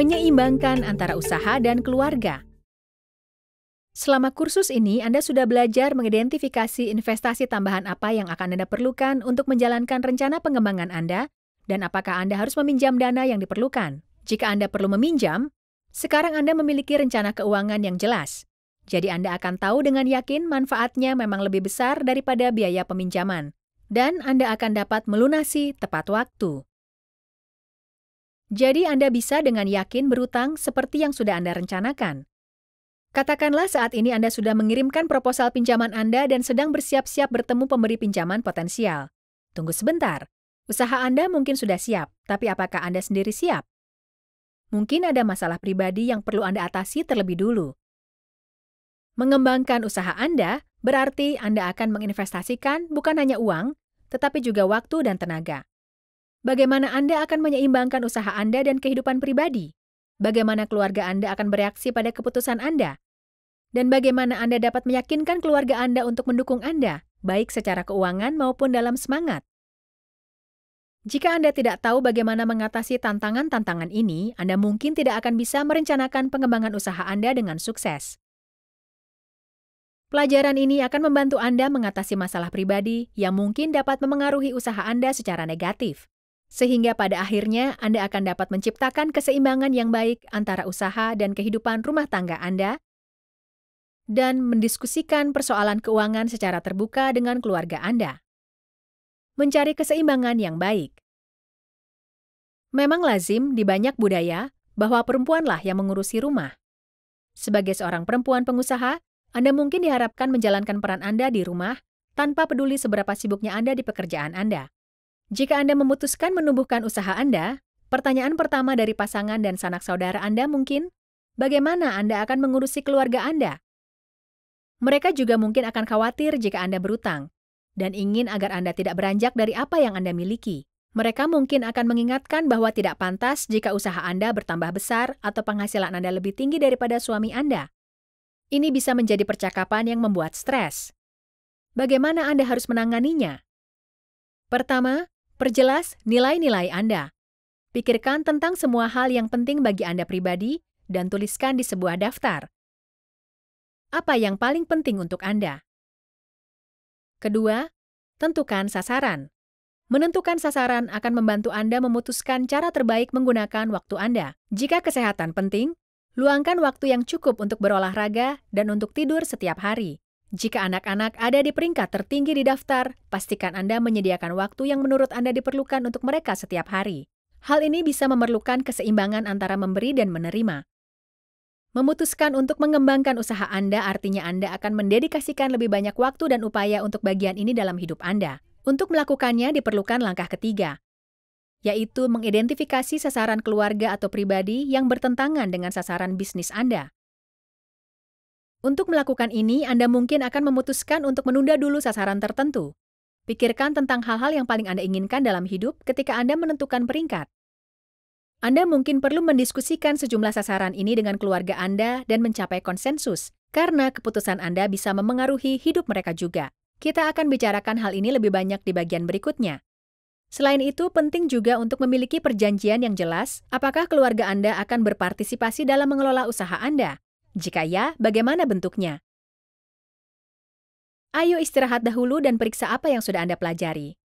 menyeimbangkan antara usaha dan keluarga. Selama kursus ini, Anda sudah belajar mengidentifikasi investasi tambahan apa yang akan Anda perlukan untuk menjalankan rencana pengembangan Anda, dan apakah Anda harus meminjam dana yang diperlukan. Jika Anda perlu meminjam, sekarang Anda memiliki rencana keuangan yang jelas. Jadi Anda akan tahu dengan yakin manfaatnya memang lebih besar daripada biaya peminjaman. Dan Anda akan dapat melunasi tepat waktu. Jadi Anda bisa dengan yakin berutang seperti yang sudah Anda rencanakan. Katakanlah saat ini Anda sudah mengirimkan proposal pinjaman Anda dan sedang bersiap-siap bertemu pemberi pinjaman potensial. Tunggu sebentar. Usaha Anda mungkin sudah siap, tapi apakah Anda sendiri siap? Mungkin ada masalah pribadi yang perlu Anda atasi terlebih dulu. Mengembangkan usaha Anda berarti Anda akan menginvestasikan bukan hanya uang, tetapi juga waktu dan tenaga. Bagaimana Anda akan menyeimbangkan usaha Anda dan kehidupan pribadi? Bagaimana keluarga Anda akan bereaksi pada keputusan Anda? Dan bagaimana Anda dapat meyakinkan keluarga Anda untuk mendukung Anda, baik secara keuangan maupun dalam semangat? Jika Anda tidak tahu bagaimana mengatasi tantangan-tantangan ini, Anda mungkin tidak akan bisa merencanakan pengembangan usaha Anda dengan sukses. Pelajaran ini akan membantu Anda mengatasi masalah pribadi yang mungkin dapat memengaruhi usaha Anda secara negatif. Sehingga pada akhirnya Anda akan dapat menciptakan keseimbangan yang baik antara usaha dan kehidupan rumah tangga Anda dan mendiskusikan persoalan keuangan secara terbuka dengan keluarga Anda. Mencari keseimbangan yang baik. Memang lazim di banyak budaya bahwa perempuanlah yang mengurusi rumah. Sebagai seorang perempuan pengusaha, Anda mungkin diharapkan menjalankan peran Anda di rumah tanpa peduli seberapa sibuknya Anda di pekerjaan Anda. Jika Anda memutuskan menumbuhkan usaha Anda, pertanyaan pertama dari pasangan dan sanak saudara Anda mungkin, bagaimana Anda akan mengurusi keluarga Anda? Mereka juga mungkin akan khawatir jika Anda berutang dan ingin agar Anda tidak beranjak dari apa yang Anda miliki. Mereka mungkin akan mengingatkan bahwa tidak pantas jika usaha Anda bertambah besar atau penghasilan Anda lebih tinggi daripada suami Anda. Ini bisa menjadi percakapan yang membuat stres. Bagaimana Anda harus menanganinya? Pertama, Perjelas nilai-nilai Anda. Pikirkan tentang semua hal yang penting bagi Anda pribadi dan tuliskan di sebuah daftar. Apa yang paling penting untuk Anda? Kedua, tentukan sasaran. Menentukan sasaran akan membantu Anda memutuskan cara terbaik menggunakan waktu Anda. Jika kesehatan penting, luangkan waktu yang cukup untuk berolahraga dan untuk tidur setiap hari. Jika anak-anak ada di peringkat tertinggi di daftar, pastikan Anda menyediakan waktu yang menurut Anda diperlukan untuk mereka setiap hari. Hal ini bisa memerlukan keseimbangan antara memberi dan menerima. Memutuskan untuk mengembangkan usaha Anda artinya Anda akan mendedikasikan lebih banyak waktu dan upaya untuk bagian ini dalam hidup Anda. Untuk melakukannya diperlukan langkah ketiga, yaitu mengidentifikasi sasaran keluarga atau pribadi yang bertentangan dengan sasaran bisnis Anda. Untuk melakukan ini, Anda mungkin akan memutuskan untuk menunda dulu sasaran tertentu. Pikirkan tentang hal-hal yang paling Anda inginkan dalam hidup ketika Anda menentukan peringkat. Anda mungkin perlu mendiskusikan sejumlah sasaran ini dengan keluarga Anda dan mencapai konsensus, karena keputusan Anda bisa memengaruhi hidup mereka juga. Kita akan bicarakan hal ini lebih banyak di bagian berikutnya. Selain itu, penting juga untuk memiliki perjanjian yang jelas apakah keluarga Anda akan berpartisipasi dalam mengelola usaha Anda. Jika ya, bagaimana bentuknya? Ayo istirahat dahulu dan periksa apa yang sudah Anda pelajari.